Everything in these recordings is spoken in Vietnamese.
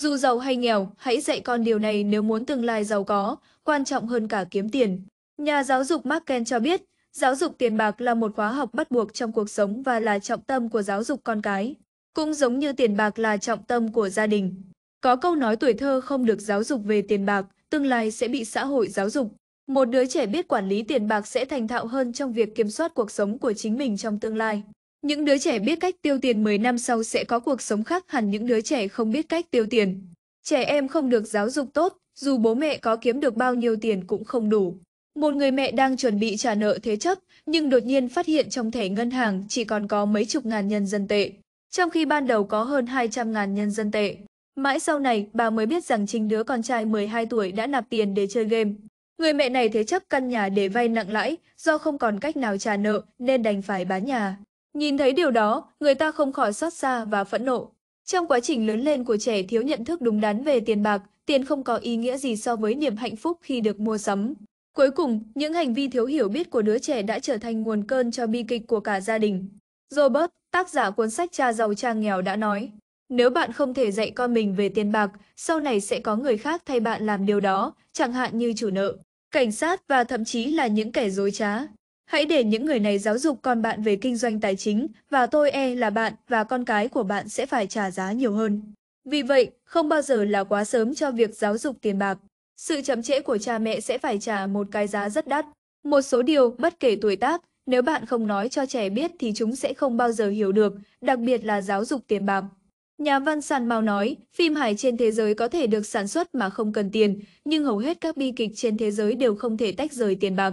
Dù giàu hay nghèo, hãy dạy con điều này nếu muốn tương lai giàu có, quan trọng hơn cả kiếm tiền. Nhà giáo dục Marken cho biết, giáo dục tiền bạc là một khóa học bắt buộc trong cuộc sống và là trọng tâm của giáo dục con cái. Cũng giống như tiền bạc là trọng tâm của gia đình. Có câu nói tuổi thơ không được giáo dục về tiền bạc, tương lai sẽ bị xã hội giáo dục. Một đứa trẻ biết quản lý tiền bạc sẽ thành thạo hơn trong việc kiểm soát cuộc sống của chính mình trong tương lai. Những đứa trẻ biết cách tiêu tiền 10 năm sau sẽ có cuộc sống khác hẳn những đứa trẻ không biết cách tiêu tiền. Trẻ em không được giáo dục tốt, dù bố mẹ có kiếm được bao nhiêu tiền cũng không đủ. Một người mẹ đang chuẩn bị trả nợ thế chấp, nhưng đột nhiên phát hiện trong thẻ ngân hàng chỉ còn có mấy chục ngàn nhân dân tệ, trong khi ban đầu có hơn 200 ngàn nhân dân tệ. Mãi sau này, bà mới biết rằng chính đứa con trai 12 tuổi đã nạp tiền để chơi game. Người mẹ này thế chấp căn nhà để vay nặng lãi, do không còn cách nào trả nợ nên đành phải bán nhà. Nhìn thấy điều đó, người ta không khỏi xót xa và phẫn nộ. Trong quá trình lớn lên của trẻ thiếu nhận thức đúng đắn về tiền bạc, tiền không có ý nghĩa gì so với niềm hạnh phúc khi được mua sắm. Cuối cùng, những hành vi thiếu hiểu biết của đứa trẻ đã trở thành nguồn cơn cho bi kịch của cả gia đình. Robert, tác giả cuốn sách Cha giàu cha nghèo đã nói, nếu bạn không thể dạy con mình về tiền bạc, sau này sẽ có người khác thay bạn làm điều đó, chẳng hạn như chủ nợ, cảnh sát và thậm chí là những kẻ dối trá. Hãy để những người này giáo dục con bạn về kinh doanh tài chính và tôi e là bạn và con cái của bạn sẽ phải trả giá nhiều hơn. Vì vậy, không bao giờ là quá sớm cho việc giáo dục tiền bạc. Sự chậm trễ của cha mẹ sẽ phải trả một cái giá rất đắt. Một số điều, bất kể tuổi tác, nếu bạn không nói cho trẻ biết thì chúng sẽ không bao giờ hiểu được, đặc biệt là giáo dục tiền bạc. Nhà văn San Mao nói, phim hài trên thế giới có thể được sản xuất mà không cần tiền, nhưng hầu hết các bi kịch trên thế giới đều không thể tách rời tiền bạc.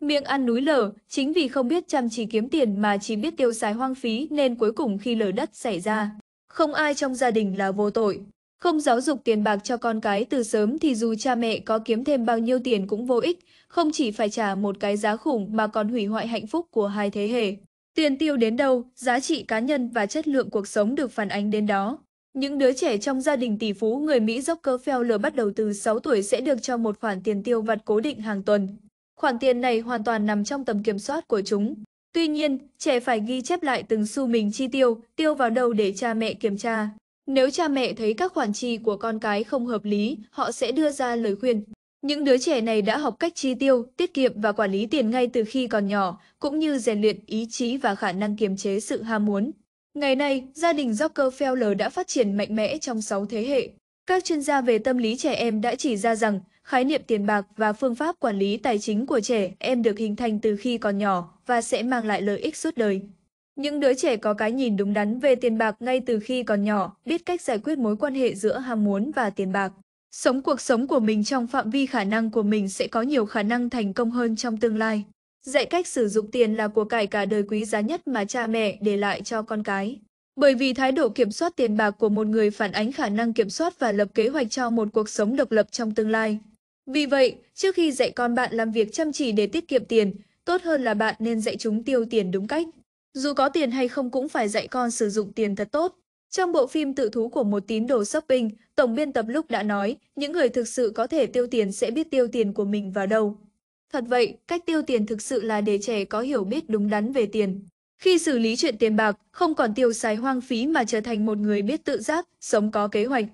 Miệng ăn núi lở, chính vì không biết chăm chỉ kiếm tiền mà chỉ biết tiêu xài hoang phí nên cuối cùng khi lở đất xảy ra, không ai trong gia đình là vô tội. Không giáo dục tiền bạc cho con cái từ sớm thì dù cha mẹ có kiếm thêm bao nhiêu tiền cũng vô ích, không chỉ phải trả một cái giá khủng mà còn hủy hoại hạnh phúc của hai thế hệ. Tiền tiêu đến đâu, giá trị cá nhân và chất lượng cuộc sống được phản ánh đến đó. Những đứa trẻ trong gia đình tỷ phú người Mỹ dốc cơ phèo lờ bắt đầu từ 6 tuổi sẽ được cho một khoản tiền tiêu vặt cố định hàng tuần. Khoản tiền này hoàn toàn nằm trong tầm kiểm soát của chúng. Tuy nhiên, trẻ phải ghi chép lại từng xu mình chi tiêu, tiêu vào đâu để cha mẹ kiểm tra. Nếu cha mẹ thấy các khoản chi của con cái không hợp lý, họ sẽ đưa ra lời khuyên. Những đứa trẻ này đã học cách chi tiêu, tiết kiệm và quản lý tiền ngay từ khi còn nhỏ, cũng như rèn luyện ý chí và khả năng kiềm chế sự ham muốn. Ngày nay, gia đình Rockefeller đã phát triển mạnh mẽ trong 6 thế hệ. Các chuyên gia về tâm lý trẻ em đã chỉ ra rằng khái niệm tiền bạc và phương pháp quản lý tài chính của trẻ em được hình thành từ khi còn nhỏ và sẽ mang lại lợi ích suốt đời. Những đứa trẻ có cái nhìn đúng đắn về tiền bạc ngay từ khi còn nhỏ, biết cách giải quyết mối quan hệ giữa ham muốn và tiền bạc. Sống cuộc sống của mình trong phạm vi khả năng của mình sẽ có nhiều khả năng thành công hơn trong tương lai. Dạy cách sử dụng tiền là của cải cả đời quý giá nhất mà cha mẹ để lại cho con cái. Bởi vì thái độ kiểm soát tiền bạc của một người phản ánh khả năng kiểm soát và lập kế hoạch cho một cuộc sống độc lập trong tương lai. Vì vậy, trước khi dạy con bạn làm việc chăm chỉ để tiết kiệm tiền, tốt hơn là bạn nên dạy chúng tiêu tiền đúng cách. Dù có tiền hay không cũng phải dạy con sử dụng tiền thật tốt. Trong bộ phim Tự thú của một tín đồ shopping, tổng biên tập lúc đã nói, những người thực sự có thể tiêu tiền sẽ biết tiêu tiền của mình vào đâu. Thật vậy, cách tiêu tiền thực sự là để trẻ có hiểu biết đúng đắn về tiền. Khi xử lý chuyện tiền bạc, không còn tiêu xài hoang phí mà trở thành một người biết tự giác, sống có kế hoạch.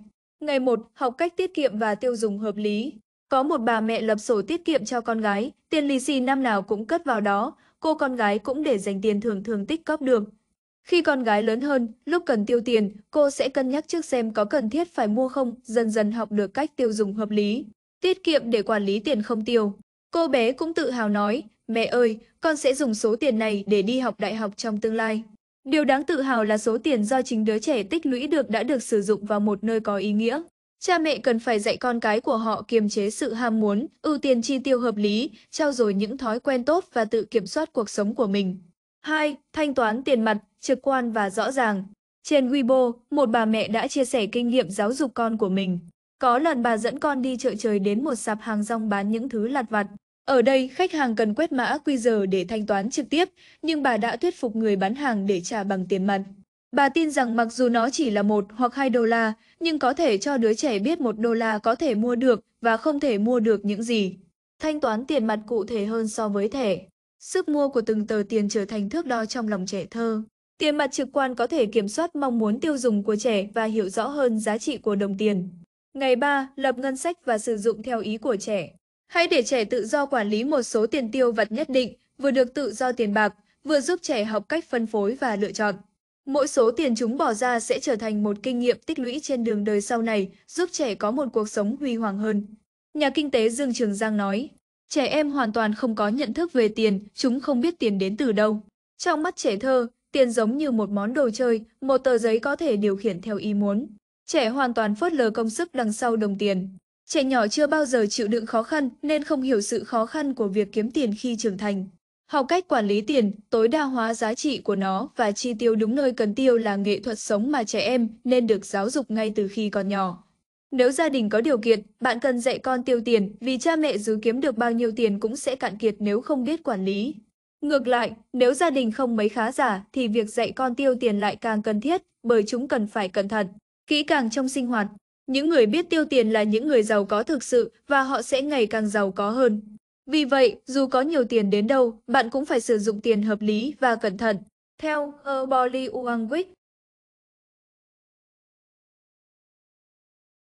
Ngày 1, học cách tiết kiệm và tiêu dùng hợp lý. Có một bà mẹ lập sổ tiết kiệm cho con gái, tiền lì xì năm nào cũng cất vào đó, cô con gái cũng để dành tiền thường thường tích cóp được. Khi con gái lớn hơn, lúc cần tiêu tiền, cô sẽ cân nhắc trước xem có cần thiết phải mua không, dần dần học được cách tiêu dùng hợp lý, tiết kiệm để quản lý tiền không tiêu. Cô bé cũng tự hào nói, mẹ ơi, con sẽ dùng số tiền này để đi học đại học trong tương lai. Điều đáng tự hào là số tiền do chính đứa trẻ tích lũy được đã được sử dụng vào một nơi có ý nghĩa. Cha mẹ cần phải dạy con cái của họ kiềm chế sự ham muốn, ưu tiên chi tiêu hợp lý, trao dồi những thói quen tốt và tự kiểm soát cuộc sống của mình. 2. Thanh toán tiền mặt, trực quan và rõ ràng. Trên Weibo, một bà mẹ đã chia sẻ kinh nghiệm giáo dục con của mình. Có lần bà dẫn con đi chợ trời đến một sạp hàng rong bán những thứ lặt vặt. Ở đây, khách hàng cần quét mã QR để thanh toán trực tiếp, nhưng bà đã thuyết phục người bán hàng để trả bằng tiền mặt. Bà tin rằng mặc dù nó chỉ là một hoặc 2 đô la, nhưng có thể cho đứa trẻ biết một đô la có thể mua được và không thể mua được những gì. Thanh toán tiền mặt cụ thể hơn so với thẻ. Sức mua của từng tờ tiền trở thành thước đo trong lòng trẻ thơ. Tiền mặt trực quan có thể kiểm soát mong muốn tiêu dùng của trẻ và hiểu rõ hơn giá trị của đồng tiền. Ngày 3. Lập ngân sách và sử dụng theo ý của trẻ. Hãy để trẻ tự do quản lý một số tiền tiêu vặt nhất định, vừa được tự do tiền bạc, vừa giúp trẻ học cách phân phối và lựa chọn. Mỗi số tiền chúng bỏ ra sẽ trở thành một kinh nghiệm tích lũy trên đường đời sau này, giúp trẻ có một cuộc sống huy hoàng hơn. Nhà kinh tế Dương Trường Giang nói, trẻ em hoàn toàn không có nhận thức về tiền, chúng không biết tiền đến từ đâu. Trong mắt trẻ thơ, tiền giống như một món đồ chơi, một tờ giấy có thể điều khiển theo ý muốn. Trẻ hoàn toàn phớt lờ công sức đằng sau đồng tiền. Trẻ nhỏ chưa bao giờ chịu đựng khó khăn nên không hiểu sự khó khăn của việc kiếm tiền khi trưởng thành. Học cách quản lý tiền, tối đa hóa giá trị của nó và chi tiêu đúng nơi cần tiêu là nghệ thuật sống mà trẻ em nên được giáo dục ngay từ khi còn nhỏ. Nếu gia đình có điều kiện, bạn cần dạy con tiêu tiền vì cha mẹ dù kiếm được bao nhiêu tiền cũng sẽ cạn kiệt nếu không biết quản lý. Ngược lại, nếu gia đình không mấy khá giả thì việc dạy con tiêu tiền lại càng cần thiết bởi chúng cần phải cẩn thận, kỹ càng trong sinh hoạt, những người biết tiêu tiền là những người giàu có thực sự và họ sẽ ngày càng giàu có hơn. Vì vậy, dù có nhiều tiền đến đâu, bạn cũng phải sử dụng tiền hợp lý và cẩn thận. Theo Herbali Uangwick,